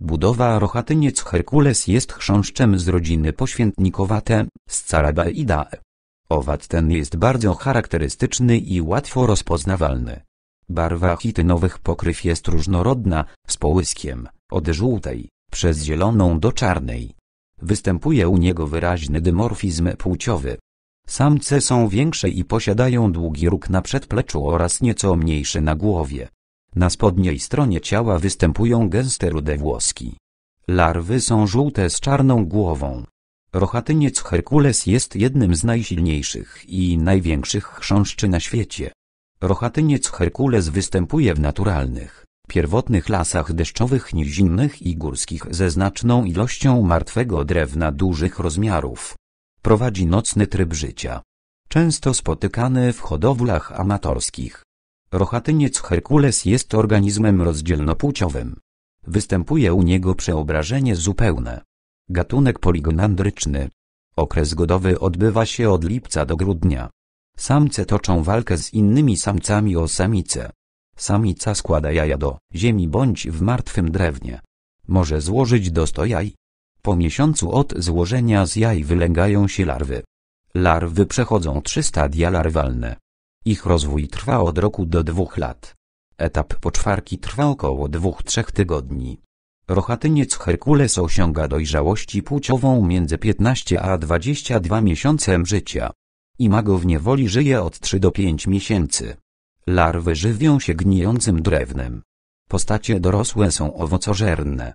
Budowa rochatyniec Herkules jest chrząszczem z rodziny poświętnikowate, Scarabaeidae. Owad ten jest bardzo charakterystyczny i łatwo rozpoznawalny. Barwa chitynowych pokryw jest różnorodna, z połyskiem, od żółtej, przez zieloną do czarnej. Występuje u niego wyraźny dymorfizm płciowy. Samce są większe i posiadają długi róg na przedpleczu oraz nieco mniejszy na głowie. Na spodniej stronie ciała występują gęste rude włoski. Larwy są żółte z czarną głową. Rochatyniec Herkules jest jednym z najsilniejszych i największych chrząszczy na świecie. Rochatyniec Herkules występuje w naturalnych, pierwotnych lasach deszczowych nizinnych i górskich ze znaczną ilością martwego drewna dużych rozmiarów. Prowadzi nocny tryb życia. Często spotykany w hodowlach amatorskich. Rochatyniec Herkules jest organizmem rozdzielnopłciowym. Występuje u niego przeobrażenie zupełne. Gatunek poligonandryczny. Okres godowy odbywa się od lipca do grudnia. Samce toczą walkę z innymi samcami o samice. Samica składa jaja do ziemi bądź w martwym drewnie. Może złożyć do sto jaj. Po miesiącu od złożenia z jaj wylęgają się larwy. Larwy przechodzą trzy stadia larwalne. Ich rozwój trwa od roku do dwóch lat. Etap poczwarki trwa około dwóch trzech tygodni. Rochatyniec Herkules osiąga dojrzałości płciową między 15 a 22 miesiącem życia. Imago w niewoli żyje od 3 do 5 miesięcy. Larwy żywią się gnijącym drewnem. Postacie dorosłe są owocożerne.